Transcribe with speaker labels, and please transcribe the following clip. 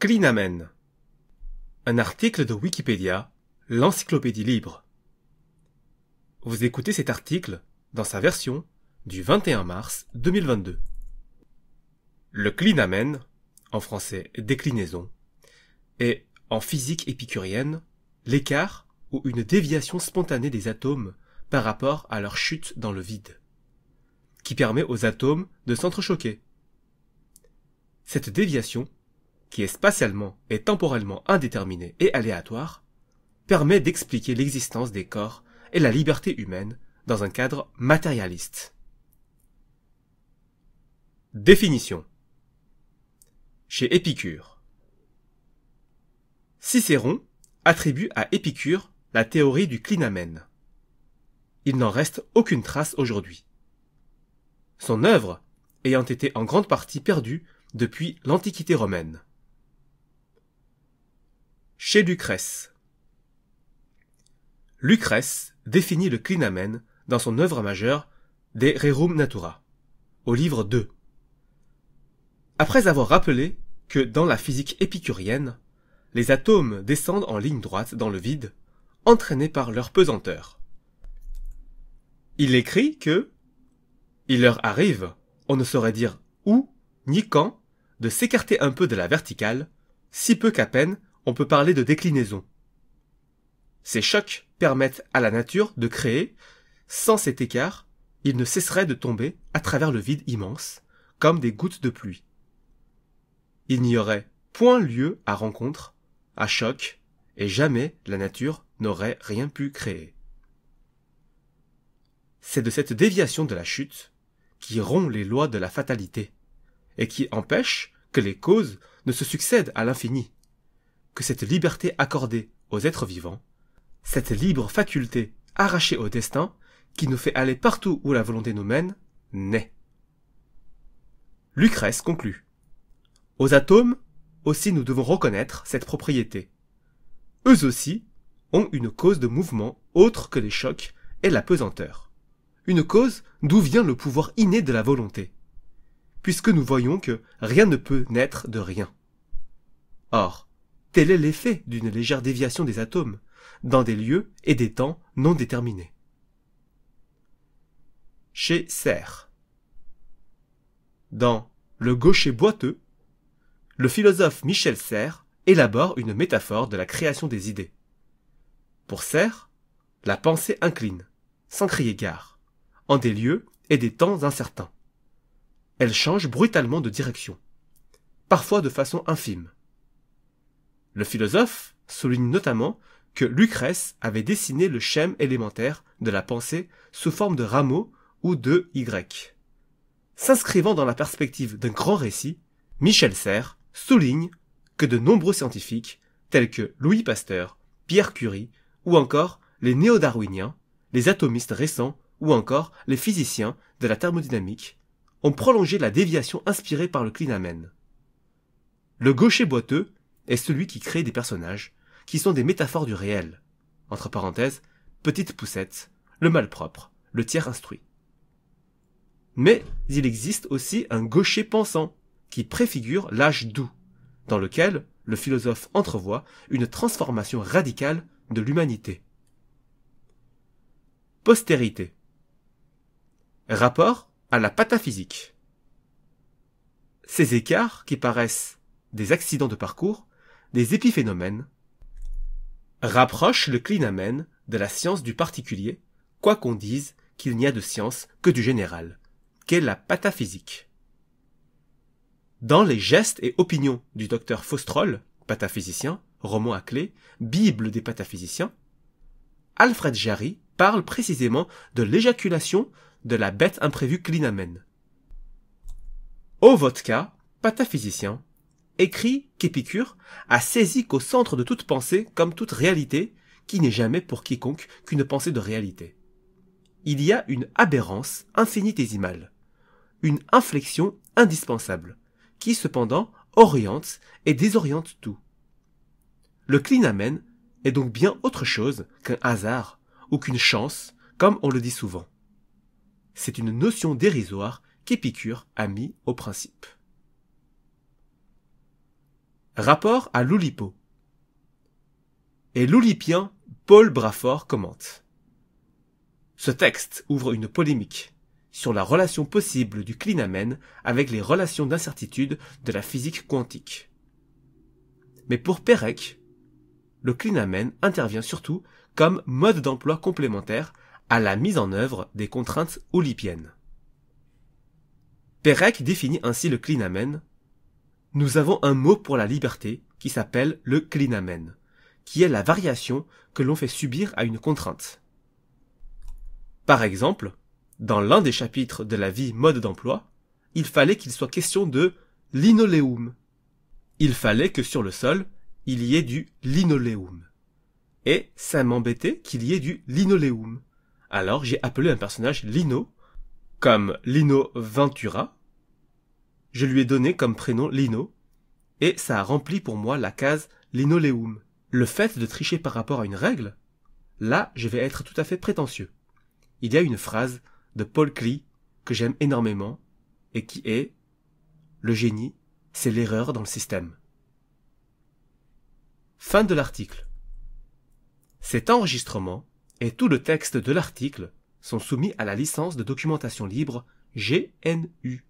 Speaker 1: Clinamen. Un article de Wikipédia, l'encyclopédie libre. Vous écoutez cet article dans sa version du 21 mars 2022. Le clinamen, en français déclinaison, est, en physique épicurienne, l'écart ou une déviation spontanée des atomes par rapport à leur chute dans le vide, qui permet aux atomes de s'entrechoquer. Cette déviation qui est spatialement et temporellement indéterminé et aléatoire, permet d'expliquer l'existence des corps et la liberté humaine dans un cadre matérialiste. Définition Chez Épicure Cicéron attribue à Épicure la théorie du clinamen. Il n'en reste aucune trace aujourd'hui. Son œuvre ayant été en grande partie perdue depuis l'Antiquité romaine. Chez Lucrèce. Lucrèce définit le clinamen dans son œuvre majeure De Rerum Natura, au livre 2. Après avoir rappelé que dans la physique épicurienne, les atomes descendent en ligne droite dans le vide, entraînés par leur pesanteur. Il écrit que il leur arrive, on ne saurait dire où ni quand, de s'écarter un peu de la verticale, si peu qu'à peine on peut parler de déclinaison. Ces chocs permettent à la nature de créer, sans cet écart, il ne cesserait de tomber à travers le vide immense, comme des gouttes de pluie. Il n'y aurait point lieu à rencontre, à choc, et jamais la nature n'aurait rien pu créer. C'est de cette déviation de la chute qui rompt les lois de la fatalité, et qui empêche que les causes ne se succèdent à l'infini que cette liberté accordée aux êtres vivants, cette libre faculté arrachée au destin, qui nous fait aller partout où la volonté nous mène, naît. Lucrèce conclut. Aux atomes, aussi nous devons reconnaître cette propriété. Eux aussi ont une cause de mouvement autre que les chocs et la pesanteur. Une cause d'où vient le pouvoir inné de la volonté. Puisque nous voyons que rien ne peut naître de rien. Or, Tel est l'effet d'une légère déviation des atomes, dans des lieux et des temps non déterminés. Chez Serre. Dans Le gaucher boiteux, le philosophe Michel Serre élabore une métaphore de la création des idées. Pour Serre, la pensée incline, sans crier gare, en des lieux et des temps incertains. Elle change brutalement de direction, parfois de façon infime, le philosophe souligne notamment que Lucrèce avait dessiné le schème élémentaire de la pensée sous forme de rameau ou de Y. S'inscrivant dans la perspective d'un grand récit, Michel Serres souligne que de nombreux scientifiques, tels que Louis Pasteur, Pierre Curie, ou encore les néo-darwiniens, les atomistes récents, ou encore les physiciens de la thermodynamique, ont prolongé la déviation inspirée par le clinamen. Le gaucher boiteux est celui qui crée des personnages, qui sont des métaphores du réel. Entre parenthèses, petite poussette, le malpropre, le tiers instruit. Mais il existe aussi un gaucher pensant, qui préfigure l'âge doux, dans lequel le philosophe entrevoit une transformation radicale de l'humanité. Postérité. Rapport à la pataphysique. Ces écarts, qui paraissent des accidents de parcours, des épiphénomènes, rapproche le clinamen de la science du particulier, quoi qu'on dise qu'il n'y a de science que du général, qu'est la pataphysique. Dans les gestes et opinions du docteur Faustrol, pataphysicien, roman à clé, bible des pataphysiciens, Alfred Jarry parle précisément de l'éjaculation de la bête imprévue clinamen. Au vodka, pataphysicien, écrit qu'Épicure a saisi qu'au centre de toute pensée, comme toute réalité, qui n'est jamais pour quiconque qu'une pensée de réalité. Il y a une aberrance infinitésimale, une inflexion indispensable, qui cependant oriente et désoriente tout. Le clinamen est donc bien autre chose qu'un hasard ou qu'une chance, comme on le dit souvent. C'est une notion dérisoire qu'Épicure a mis au principe. Rapport à l'Oulipo. Et l'Oulipien Paul Brafort commente. Ce texte ouvre une polémique sur la relation possible du clinamen avec les relations d'incertitude de la physique quantique. Mais pour Perec, le clinamen intervient surtout comme mode d'emploi complémentaire à la mise en œuvre des contraintes oulipiennes. Perec définit ainsi le clinamen nous avons un mot pour la liberté qui s'appelle le clinamen, qui est la variation que l'on fait subir à une contrainte. Par exemple, dans l'un des chapitres de la vie mode d'emploi, il fallait qu'il soit question de linoleum. Il fallait que sur le sol, il y ait du linoleum. Et ça m'embêtait qu'il y ait du linoleum. Alors j'ai appelé un personnage Lino, comme Lino Ventura, je lui ai donné comme prénom Lino, et ça a rempli pour moi la case Linoleum. Le fait de tricher par rapport à une règle, là, je vais être tout à fait prétentieux. Il y a une phrase de Paul Klee que j'aime énormément et qui est Le génie, c'est l'erreur dans le système. Fin de l'article. Cet enregistrement et tout le texte de l'article sont soumis à la licence de documentation libre GNU.